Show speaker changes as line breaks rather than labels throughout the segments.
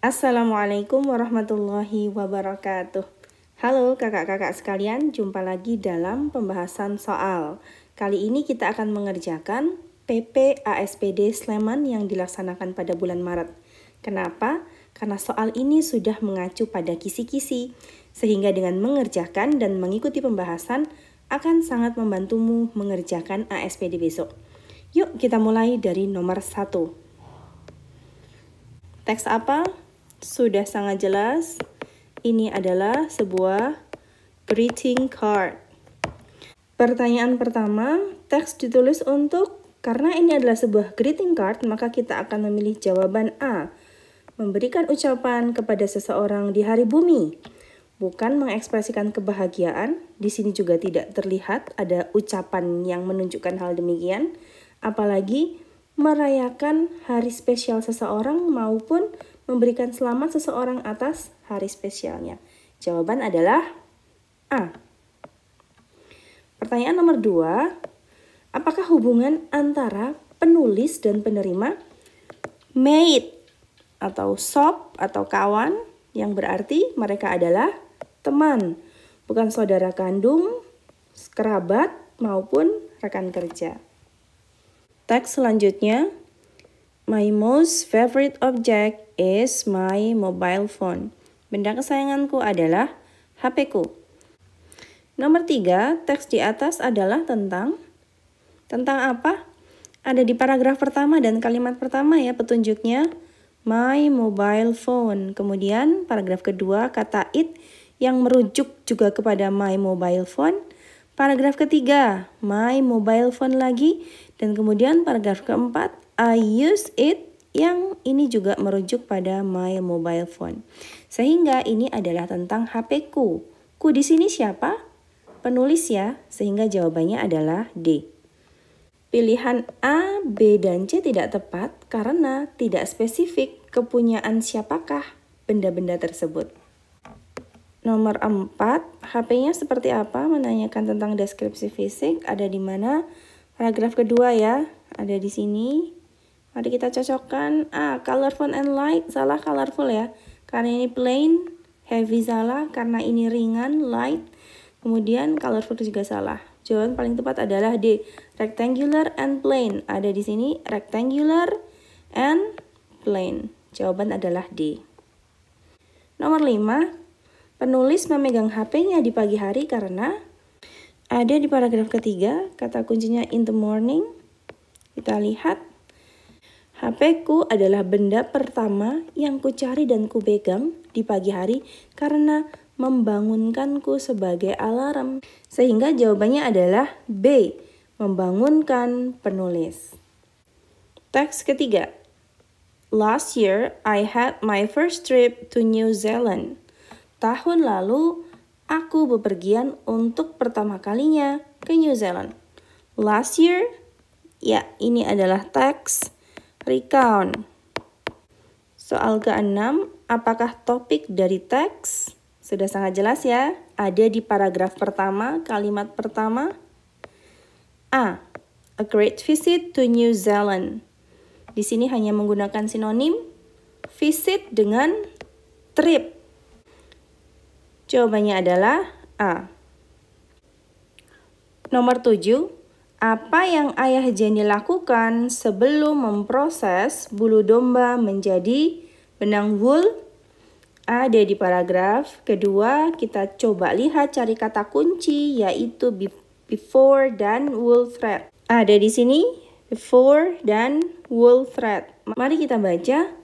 Assalamualaikum warahmatullahi wabarakatuh. Halo kakak-kakak sekalian, jumpa lagi dalam pembahasan soal. Kali ini kita akan mengerjakan PP ASPD Sleman yang dilaksanakan pada bulan Maret. Kenapa? Karena soal ini sudah mengacu pada kisi-kisi, sehingga dengan mengerjakan dan mengikuti pembahasan akan sangat membantumu mengerjakan ASPD besok. Yuk kita mulai dari nomor 1. Teks apa? sudah sangat jelas ini adalah sebuah greeting card. Pertanyaan pertama, teks ditulis untuk karena ini adalah sebuah greeting card, maka kita akan memilih jawaban A. Memberikan ucapan kepada seseorang di hari bumi. Bukan mengekspresikan kebahagiaan, di sini juga tidak terlihat ada ucapan yang menunjukkan hal demikian, apalagi merayakan hari spesial seseorang maupun memberikan selamat seseorang atas hari spesialnya? Jawaban adalah A. Pertanyaan nomor dua, apakah hubungan antara penulis dan penerima mate atau sob atau kawan yang berarti mereka adalah teman, bukan saudara kandung, kerabat maupun rekan kerja. Teks selanjutnya My most favorite object is my mobile phone. Benda kesayanganku adalah HP-ku. Nomor tiga, teks di atas adalah tentang tentang apa? Ada di paragraf pertama dan kalimat pertama ya petunjuknya my mobile phone. Kemudian paragraf kedua kata it yang merujuk juga kepada my mobile phone. Paragraf ketiga, my mobile phone lagi. Dan kemudian paragraf keempat, I use it yang ini juga merujuk pada my mobile phone. Sehingga ini adalah tentang HP ku. Ku di sini siapa? Penulis ya, sehingga jawabannya adalah D. Pilihan A, B, dan C tidak tepat karena tidak spesifik kepunyaan siapakah benda-benda tersebut. Nomor 4, HP-nya seperti apa? Menanyakan tentang deskripsi fisik ada di mana? Paragraf kedua ya, ada di sini. Mari kita cocokkan. Ah, colorful and light. Salah colorful ya. Karena ini plain, heavy salah. Karena ini ringan, light. Kemudian colorful juga salah. Jawaban paling tepat adalah D. Rectangular and plain. Ada di sini rectangular and plain. Jawaban adalah D. Nomor 5. Penulis memegang HP-nya di pagi hari karena ada di paragraf ketiga, kata kuncinya in the morning. Kita lihat HP ku adalah benda pertama yang ku cari dan ku pegang di pagi hari karena membangunkanku sebagai alarm. Sehingga jawabannya adalah B, membangunkan penulis. Teks ketiga. Last year I had my first trip to New Zealand. Tahun lalu aku bepergian untuk pertama kalinya ke New Zealand. Last year, ya ini adalah teks Recount. Soal ke-6, apakah topik dari teks? Sudah sangat jelas ya, ada di paragraf pertama, kalimat pertama. A. A great visit to New Zealand. Di sini hanya menggunakan sinonim visit dengan trip. Jawabannya adalah A. Nomor 7, apa yang ayah Jenny lakukan sebelum memproses bulu domba menjadi benang wool? Ada di paragraf kedua, kita coba lihat cari kata kunci yaitu before dan wool thread. Ada di sini before dan wool thread. Mari kita baca.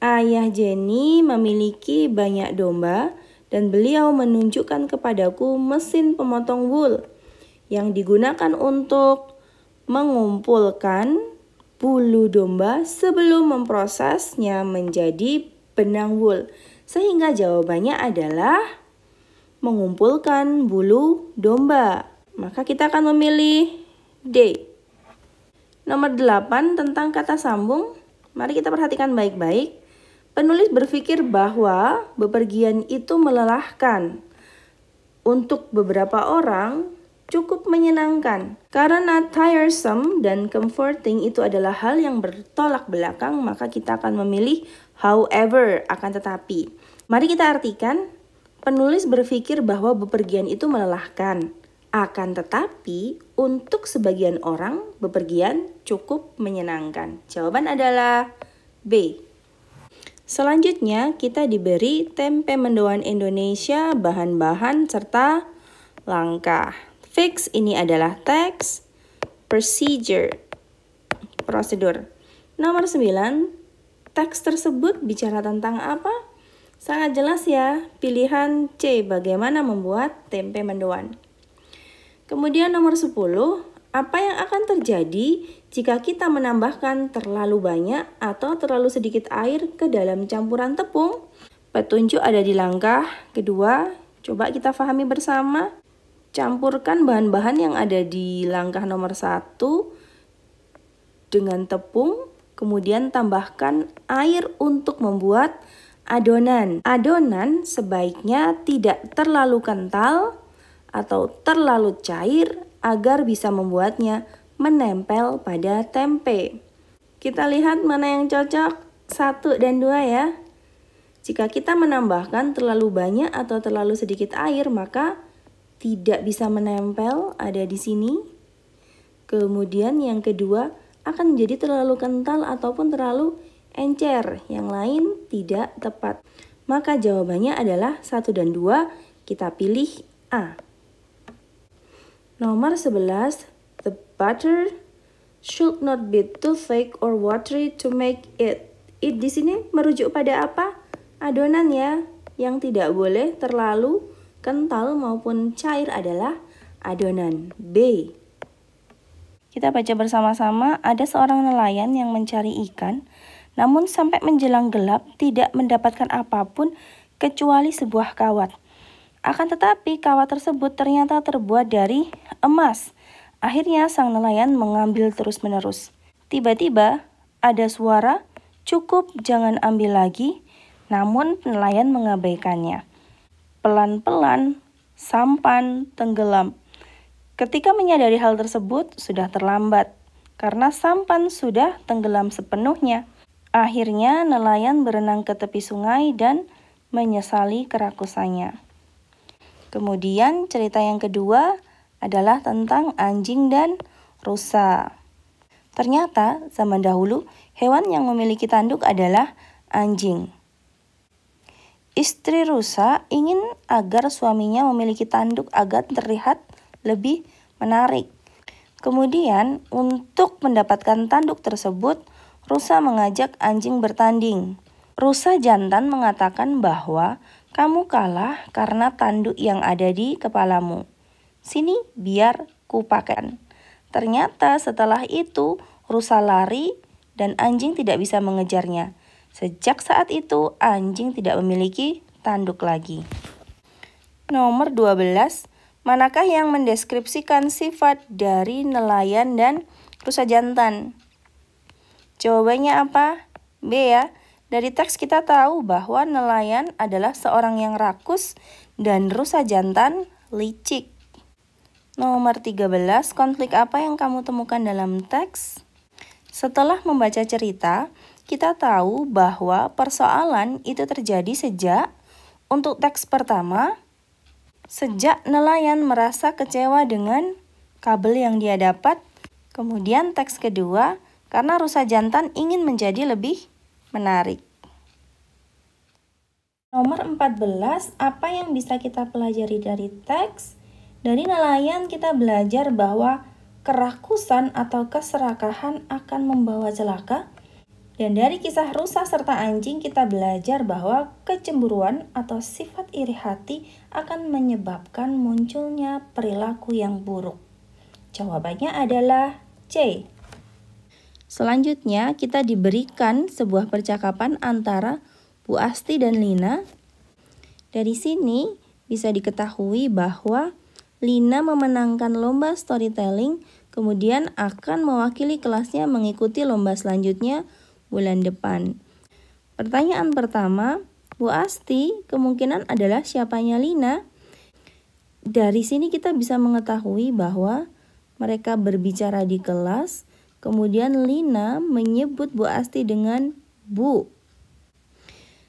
Ayah Jenny memiliki banyak domba dan beliau menunjukkan kepadaku mesin pemotong wool yang digunakan untuk mengumpulkan bulu domba sebelum memprosesnya menjadi benang wool. Sehingga jawabannya adalah mengumpulkan bulu domba. Maka kita akan memilih D. Nomor 8 tentang kata sambung. Mari kita perhatikan baik-baik. Penulis berpikir bahwa bepergian itu melelahkan. Untuk beberapa orang, cukup menyenangkan. Karena tiresome dan comforting itu adalah hal yang bertolak belakang, maka kita akan memilih however akan tetapi. Mari kita artikan, penulis berpikir bahwa bepergian itu melelahkan. Akan tetapi, untuk sebagian orang, bepergian cukup menyenangkan. Jawaban adalah B. Selanjutnya, kita diberi tempe mendoan Indonesia, bahan-bahan, serta langkah. Fix ini adalah text Procedure, prosedur. Nomor 9, teks tersebut bicara tentang apa? Sangat jelas ya, pilihan C, bagaimana membuat tempe mendoan. Kemudian nomor 10, apa yang akan terjadi jika kita menambahkan terlalu banyak atau terlalu sedikit air ke dalam campuran tepung? Petunjuk ada di langkah kedua, coba kita pahami bersama. Campurkan bahan-bahan yang ada di langkah nomor satu dengan tepung, kemudian tambahkan air untuk membuat adonan. Adonan sebaiknya tidak terlalu kental atau terlalu cair agar bisa membuatnya menempel pada tempe. Kita lihat mana yang cocok, satu dan dua ya. Jika kita menambahkan terlalu banyak atau terlalu sedikit air, maka tidak bisa menempel ada di sini. Kemudian yang kedua akan menjadi terlalu kental ataupun terlalu encer. Yang lain tidak tepat. Maka jawabannya adalah 1 dan 2 kita pilih A. Nomor 11, the butter should not be too thick or watery to make it. It di sini merujuk pada apa? Adonan ya, yang tidak boleh terlalu kental maupun cair adalah adonan. B. Kita baca bersama-sama, ada seorang nelayan yang mencari ikan, namun sampai menjelang gelap tidak mendapatkan apapun kecuali sebuah kawat. Akan tetapi kawat tersebut ternyata terbuat dari emas. Akhirnya sang nelayan mengambil terus-menerus. Tiba-tiba ada suara, cukup jangan ambil lagi, namun nelayan mengabaikannya pelan-pelan sampan tenggelam. Ketika menyadari hal tersebut, sudah terlambat karena sampan sudah tenggelam sepenuhnya. Akhirnya, nelayan berenang ke tepi sungai dan menyesali kerakusannya. Kemudian, cerita yang kedua adalah tentang anjing dan rusa. Ternyata, zaman dahulu hewan yang memiliki tanduk adalah anjing. Istri rusa ingin agar suaminya memiliki tanduk agar terlihat lebih menarik. Kemudian, untuk mendapatkan tanduk tersebut, rusa mengajak anjing bertanding. Rusa jantan mengatakan bahwa kamu kalah karena tanduk yang ada di kepalamu. Sini biar kupakan. Ternyata setelah itu rusa lari dan anjing tidak bisa mengejarnya. Sejak saat itu, anjing tidak memiliki tanduk lagi. Nomor 12, manakah yang mendeskripsikan sifat dari nelayan dan rusa jantan? Jawabannya apa? B ya. Dari teks kita tahu bahwa nelayan adalah seorang yang rakus dan rusa jantan licik. Nomor 13, konflik apa yang kamu temukan dalam teks? Setelah membaca cerita, kita tahu bahwa persoalan itu terjadi sejak untuk teks pertama sejak nelayan merasa kecewa dengan kabel yang dia dapat. Kemudian teks kedua karena rusa jantan ingin menjadi lebih menarik. Nomor 14, apa yang bisa kita pelajari dari teks? Dari nelayan kita belajar bahwa kerakusan atau keserakahan akan membawa celaka dan dari kisah rusa serta anjing kita belajar bahwa kecemburuan atau sifat iri hati akan menyebabkan munculnya perilaku yang buruk. Jawabannya adalah C. Selanjutnya kita diberikan sebuah percakapan antara Bu Asti dan Lina. Dari sini bisa diketahui bahwa Lina memenangkan lomba storytelling kemudian akan mewakili kelasnya mengikuti lomba selanjutnya bulan depan. Pertanyaan pertama, Bu Asti kemungkinan adalah siapanya Lina? Dari sini kita bisa mengetahui bahwa mereka berbicara di kelas, kemudian Lina menyebut Bu Asti dengan Bu.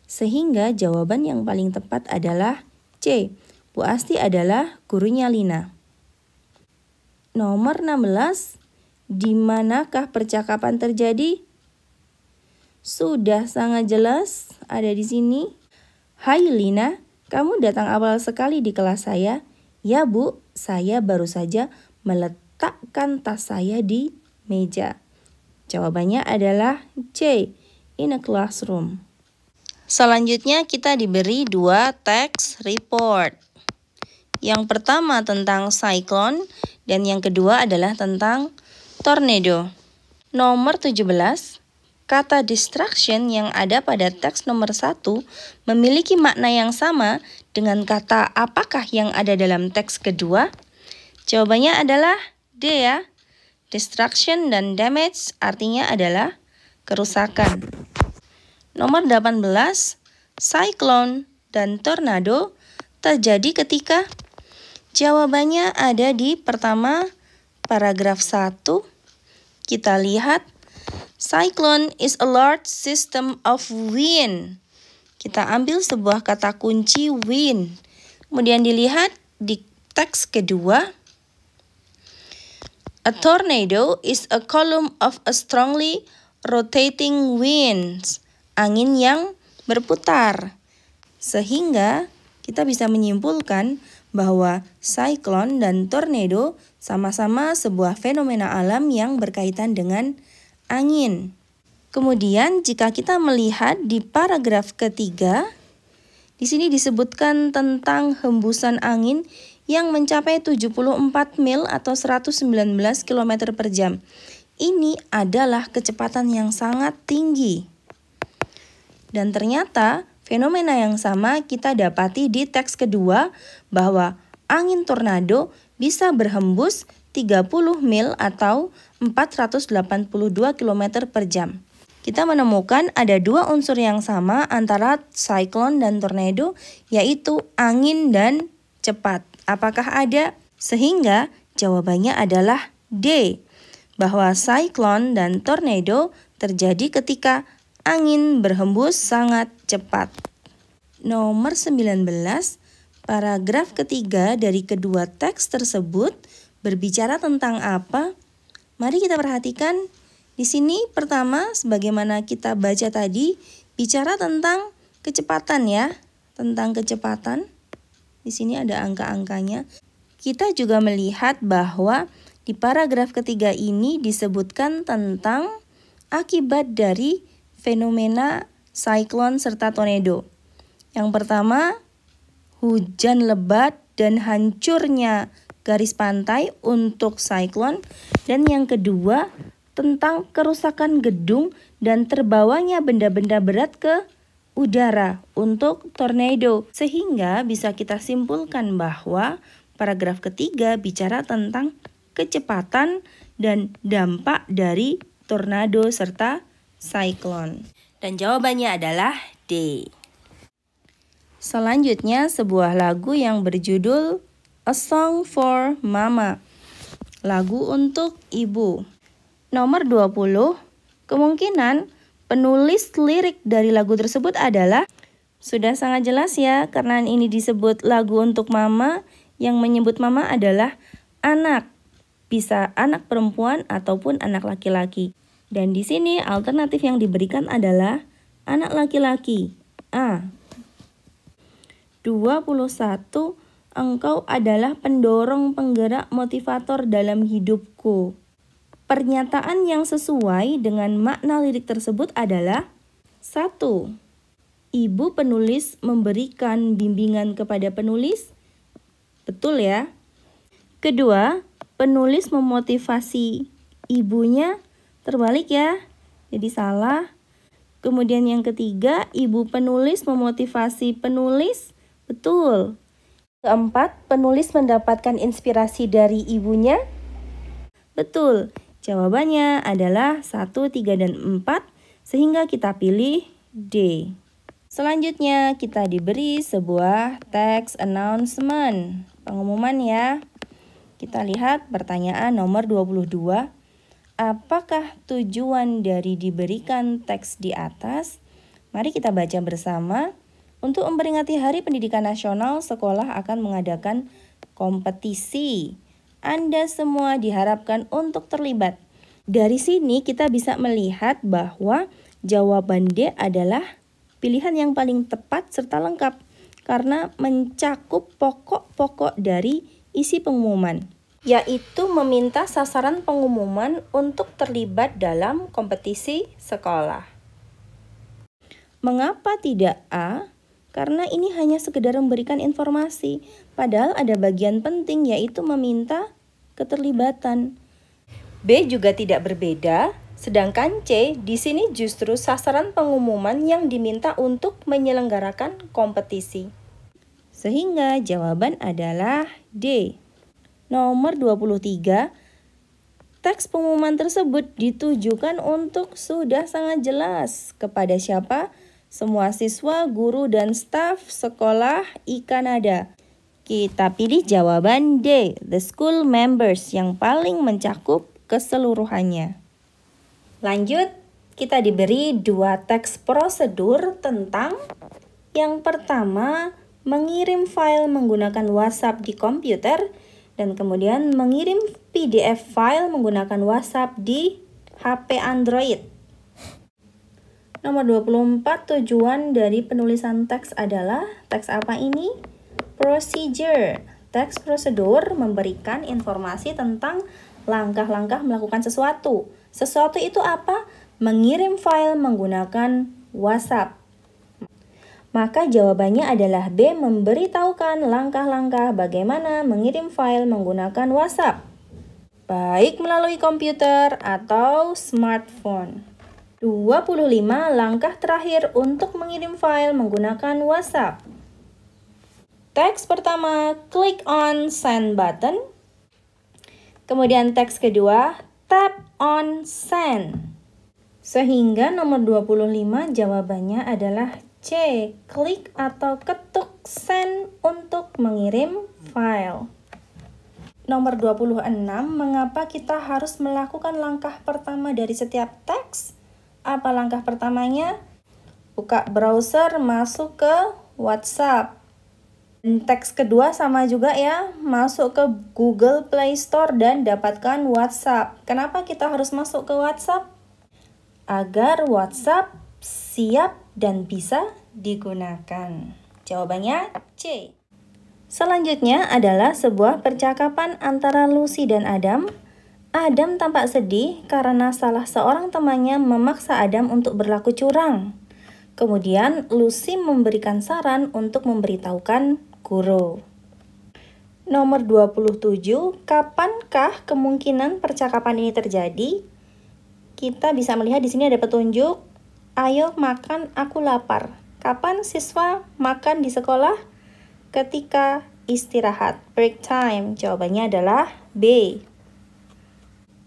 Sehingga jawaban yang paling tepat adalah C. Bu Asti adalah gurunya Lina. Nomor 16, di manakah percakapan terjadi? Sudah sangat jelas ada di sini. Hai Lina, kamu datang awal sekali di kelas saya. Ya bu, saya baru saja meletakkan tas saya di meja. Jawabannya adalah C, in a classroom. Selanjutnya kita diberi dua teks report. Yang pertama tentang cyclone dan yang kedua adalah tentang tornado. Nomor 17, Kata distraction yang ada pada teks nomor satu memiliki makna yang sama dengan kata apakah yang ada dalam teks kedua? Jawabannya adalah D ya. Destruction dan damage artinya adalah kerusakan. Nomor 18, cyclone dan tornado terjadi ketika Jawabannya ada di pertama paragraf 1. Kita lihat Cyclone is a large system of wind. Kita ambil sebuah kata kunci wind. Kemudian dilihat di teks kedua. A tornado is a column of a strongly rotating winds. Angin yang berputar. Sehingga kita bisa menyimpulkan bahwa cyclone dan tornado sama-sama sebuah fenomena alam yang berkaitan dengan angin. Kemudian jika kita melihat di paragraf ketiga, di sini disebutkan tentang hembusan angin yang mencapai 74 mil atau 119 km per jam. Ini adalah kecepatan yang sangat tinggi. Dan ternyata fenomena yang sama kita dapati di teks kedua bahwa angin tornado bisa berhembus 30 mil atau 482 km per jam. Kita menemukan ada dua unsur yang sama antara siklon dan tornado, yaitu angin dan cepat. Apakah ada? Sehingga jawabannya adalah D, bahwa siklon dan tornado terjadi ketika angin berhembus sangat cepat. Nomor 19, paragraf ketiga dari kedua teks tersebut berbicara tentang apa? Mari kita perhatikan di sini pertama sebagaimana kita baca tadi bicara tentang kecepatan ya, tentang kecepatan. Di sini ada angka-angkanya. Kita juga melihat bahwa di paragraf ketiga ini disebutkan tentang akibat dari fenomena siklon serta tornado. Yang pertama, hujan lebat dan hancurnya garis pantai untuk siklon dan yang kedua tentang kerusakan gedung dan terbawanya benda-benda berat ke udara untuk tornado. Sehingga bisa kita simpulkan bahwa paragraf ketiga bicara tentang kecepatan dan dampak dari tornado serta siklon. Dan jawabannya adalah D. Selanjutnya sebuah lagu yang berjudul A Song for Mama. Lagu untuk ibu. Nomor 20. Kemungkinan penulis lirik dari lagu tersebut adalah sudah sangat jelas ya karena ini disebut lagu untuk mama yang menyebut mama adalah anak. Bisa anak perempuan ataupun anak laki-laki. Dan di sini alternatif yang diberikan adalah anak laki-laki. A. 21 Engkau adalah pendorong penggerak motivator dalam hidupku. Pernyataan yang sesuai dengan makna lirik tersebut adalah 1. Ibu penulis memberikan bimbingan kepada penulis. Betul ya? Kedua, penulis memotivasi ibunya terbalik ya. Jadi salah. Kemudian yang ketiga, ibu penulis memotivasi penulis. Betul. Keempat, penulis mendapatkan inspirasi dari ibunya? Betul, jawabannya adalah 1, 3, dan 4 sehingga kita pilih D. Selanjutnya kita diberi sebuah teks announcement, pengumuman ya. Kita lihat pertanyaan nomor 22. Apakah tujuan dari diberikan teks di atas? Mari kita baca bersama. Untuk memperingati Hari Pendidikan Nasional, sekolah akan mengadakan kompetisi. Anda semua diharapkan untuk terlibat. Dari sini kita bisa melihat bahwa jawaban D adalah pilihan yang paling tepat serta lengkap karena mencakup pokok-pokok dari isi pengumuman, yaitu meminta sasaran pengumuman untuk terlibat dalam kompetisi sekolah. Mengapa tidak A? karena ini hanya sekedar memberikan informasi, padahal ada bagian penting yaitu meminta keterlibatan. B juga tidak berbeda, sedangkan C di sini justru sasaran pengumuman yang diminta untuk menyelenggarakan kompetisi. Sehingga jawaban adalah D. Nomor 23, Teks pengumuman tersebut ditujukan untuk sudah sangat jelas kepada siapa semua siswa, guru, dan staf sekolah I-Kanada. Kita pilih jawaban D, the school members yang paling mencakup keseluruhannya. Lanjut, kita diberi dua teks prosedur tentang yang pertama, mengirim file menggunakan WhatsApp di komputer dan kemudian mengirim PDF file menggunakan WhatsApp di HP Android. Nomor 24, tujuan dari penulisan teks adalah teks apa ini? Procedure. Teks prosedur memberikan informasi tentang langkah-langkah melakukan sesuatu. Sesuatu itu apa? Mengirim file menggunakan WhatsApp. Maka jawabannya adalah B, memberitahukan langkah-langkah bagaimana mengirim file menggunakan WhatsApp, baik melalui komputer atau smartphone. 25 langkah terakhir untuk mengirim file menggunakan WhatsApp. Teks pertama, klik on Send button. Kemudian teks kedua, tap on Send. Sehingga nomor 25 jawabannya adalah C. Klik atau ketuk Send untuk mengirim file. Nomor 26, mengapa kita harus melakukan langkah pertama dari setiap teks? apa langkah pertamanya? Buka browser, masuk ke WhatsApp. Teks kedua sama juga ya, masuk ke Google Play Store dan dapatkan WhatsApp. Kenapa kita harus masuk ke WhatsApp? Agar WhatsApp siap dan bisa digunakan. Jawabannya C. Selanjutnya adalah sebuah percakapan antara Lucy dan Adam Adam tampak sedih karena salah seorang temannya memaksa Adam untuk berlaku curang. Kemudian Lucy memberikan saran untuk memberitahukan guru. Nomor 27, kapankah kemungkinan percakapan ini terjadi? Kita bisa melihat di sini ada petunjuk. Ayo makan, aku lapar. Kapan siswa makan di sekolah? Ketika istirahat, break time. Jawabannya adalah B.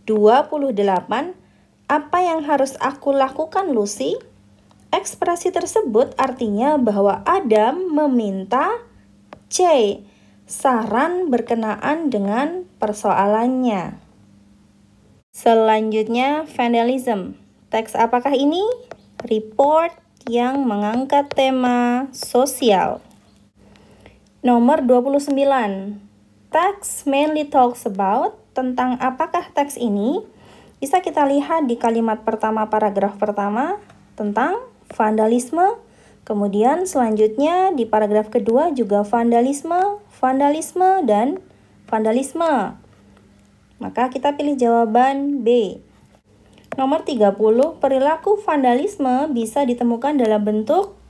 28. Apa yang harus aku lakukan, Lucy? Ekspresi tersebut artinya bahwa Adam meminta C. Saran berkenaan dengan persoalannya. Selanjutnya, vandalism. Teks apakah ini? Report yang mengangkat tema sosial. Nomor 29. Teks mainly talks about tentang apakah teks ini bisa kita lihat di kalimat pertama paragraf pertama tentang vandalisme, kemudian selanjutnya di paragraf kedua juga vandalisme, vandalisme, dan vandalisme. Maka kita pilih jawaban B. Nomor 30, perilaku vandalisme bisa ditemukan dalam bentuk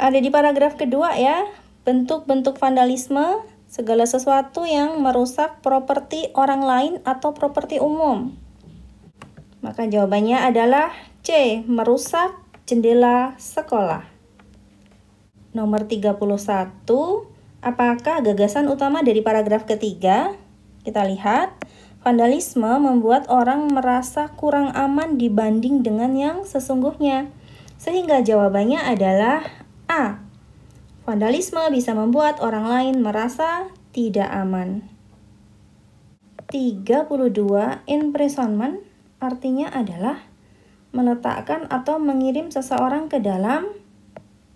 ada di paragraf kedua ya, bentuk-bentuk vandalisme segala sesuatu yang merusak properti orang lain atau properti umum. Maka jawabannya adalah C, merusak jendela sekolah. Nomor 31, apakah gagasan utama dari paragraf ketiga? Kita lihat, vandalisme membuat orang merasa kurang aman dibanding dengan yang sesungguhnya. Sehingga jawabannya adalah A Vandalisme bisa membuat orang lain merasa tidak aman. 32 imprisonment artinya adalah meletakkan atau mengirim seseorang ke dalam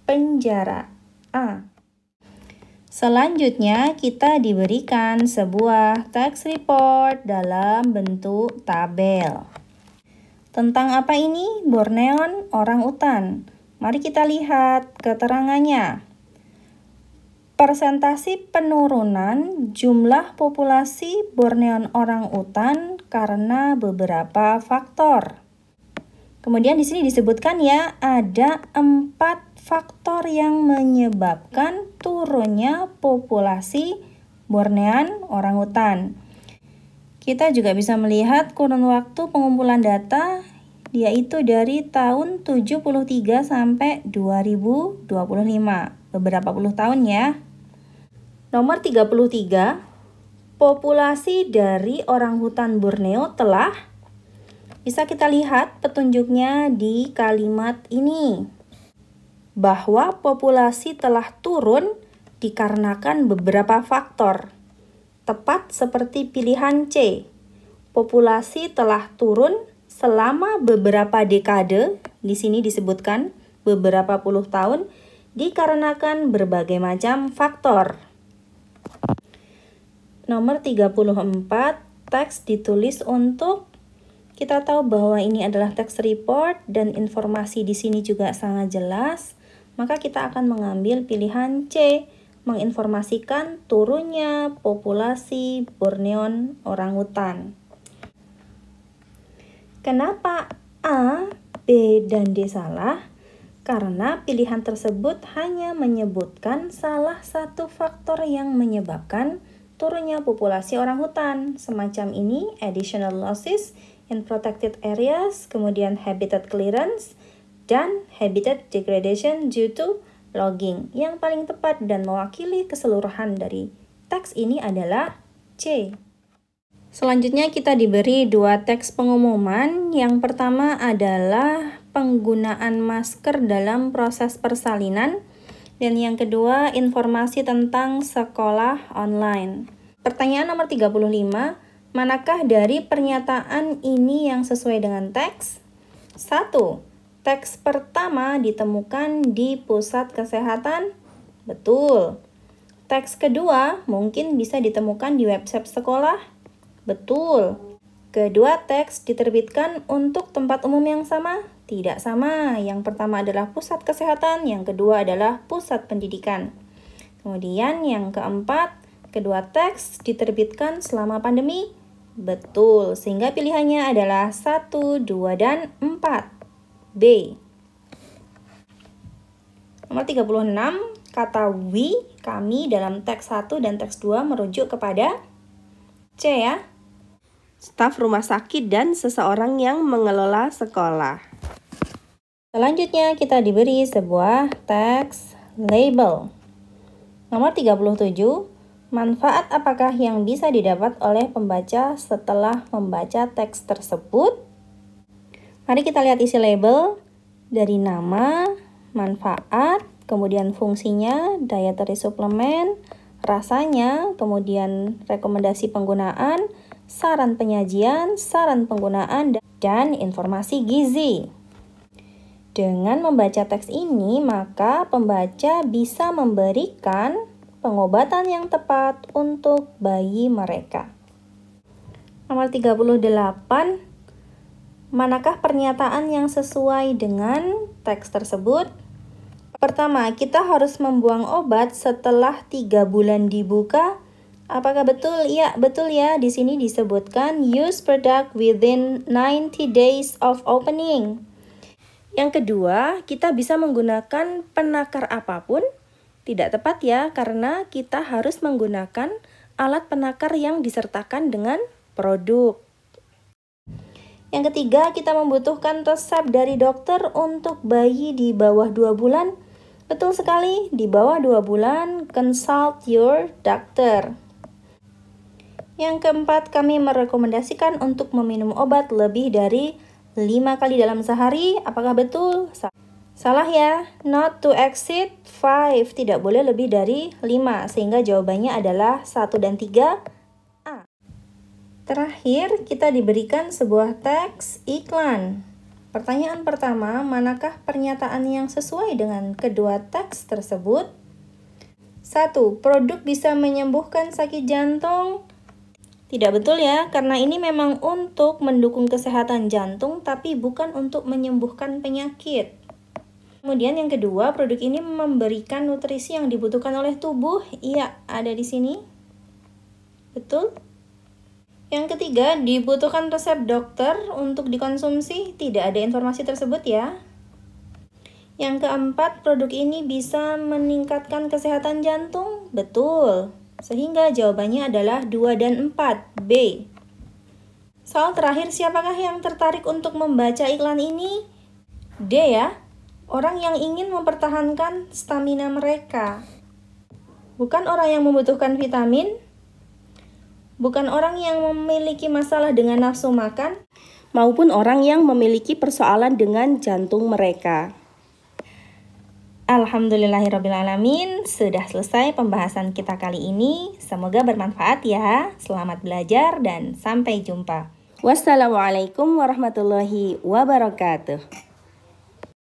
penjara. A. Selanjutnya kita diberikan sebuah tax report dalam bentuk tabel. Tentang apa ini? Borneon orang utan. Mari kita lihat keterangannya. Persentasi penurunan jumlah populasi Bornean orang utan karena beberapa faktor. Kemudian di sini disebutkan ya ada empat faktor yang menyebabkan turunnya populasi Bornean orang utan. Kita juga bisa melihat kurun waktu pengumpulan data yaitu dari tahun 73 sampai 2025, beberapa puluh tahun ya. Nomor 33, populasi dari orang hutan Borneo telah bisa kita lihat petunjuknya di kalimat ini bahwa populasi telah turun dikarenakan beberapa faktor. Tepat seperti pilihan C, populasi telah turun selama beberapa dekade, di sini disebutkan beberapa puluh tahun, dikarenakan berbagai macam faktor. Nomor 34, teks ditulis untuk kita tahu bahwa ini adalah teks report dan informasi di sini juga sangat jelas, maka kita akan mengambil pilihan C, menginformasikan turunnya populasi Borneon orangutan. Kenapa A, B, dan D salah? Karena pilihan tersebut hanya menyebutkan salah satu faktor yang menyebabkan turunnya populasi orang hutan. Semacam ini additional losses in protected areas, kemudian habitat clearance, dan habitat degradation due to logging. Yang paling tepat dan mewakili keseluruhan dari teks ini adalah C. Selanjutnya kita diberi dua teks pengumuman. Yang pertama adalah penggunaan masker dalam proses persalinan dan yang kedua, informasi tentang sekolah online. Pertanyaan nomor 35, manakah dari pernyataan ini yang sesuai dengan teks? 1. Teks pertama ditemukan di pusat kesehatan? Betul. Teks kedua mungkin bisa ditemukan di website sekolah? Betul. Kedua teks diterbitkan untuk tempat umum yang sama? tidak sama. Yang pertama adalah pusat kesehatan, yang kedua adalah pusat pendidikan. Kemudian yang keempat, kedua teks diterbitkan selama pandemi. Betul, sehingga pilihannya adalah 1, 2, dan 4. B. Nomor 36, kata we, kami dalam teks 1 dan teks 2 merujuk kepada C ya. Staf rumah sakit dan seseorang yang mengelola sekolah. Selanjutnya kita diberi sebuah teks label. Nomor 37, manfaat apakah yang bisa didapat oleh pembaca setelah membaca teks tersebut? Mari kita lihat isi label dari nama, manfaat, kemudian fungsinya, dietary suplemen, rasanya, kemudian rekomendasi penggunaan, saran penyajian, saran penggunaan, dan informasi gizi. Dengan membaca teks ini, maka pembaca bisa memberikan pengobatan yang tepat untuk bayi mereka. Nomor 38. Manakah pernyataan yang sesuai dengan teks tersebut? Pertama, kita harus membuang obat setelah 3 bulan dibuka. Apakah betul? Ya, betul ya. Di sini disebutkan use product within 90 days of opening. Yang kedua, kita bisa menggunakan penakar apapun. Tidak tepat ya, karena kita harus menggunakan alat penakar yang disertakan dengan produk. Yang ketiga, kita membutuhkan resep dari dokter untuk bayi di bawah 2 bulan. Betul sekali, di bawah 2 bulan, consult your doctor. Yang keempat, kami merekomendasikan untuk meminum obat lebih dari 5 kali dalam sehari, apakah betul? Salah ya, not to exceed 5, tidak boleh lebih dari 5, sehingga jawabannya adalah 1 dan 3, A. Terakhir, kita diberikan sebuah teks iklan. Pertanyaan pertama, manakah pernyataan yang sesuai dengan kedua teks tersebut? 1. Produk bisa menyembuhkan sakit jantung. Tidak betul ya, karena ini memang untuk mendukung kesehatan jantung tapi bukan untuk menyembuhkan penyakit. Kemudian yang kedua, produk ini memberikan nutrisi yang dibutuhkan oleh tubuh. Iya, ada di sini. Betul? Yang ketiga, dibutuhkan resep dokter untuk dikonsumsi. Tidak ada informasi tersebut ya. Yang keempat, produk ini bisa meningkatkan kesehatan jantung. Betul. Sehingga jawabannya adalah 2 dan 4. B. Soal terakhir, siapakah yang tertarik untuk membaca iklan ini? D ya, orang yang ingin mempertahankan stamina mereka. Bukan orang yang membutuhkan vitamin, bukan orang yang memiliki masalah dengan nafsu makan, maupun orang yang memiliki persoalan dengan jantung mereka. Alhamdulillahirrabbilalamin, sudah selesai pembahasan kita kali ini. Semoga bermanfaat ya. Selamat belajar dan sampai jumpa. Wassalamualaikum warahmatullahi wabarakatuh.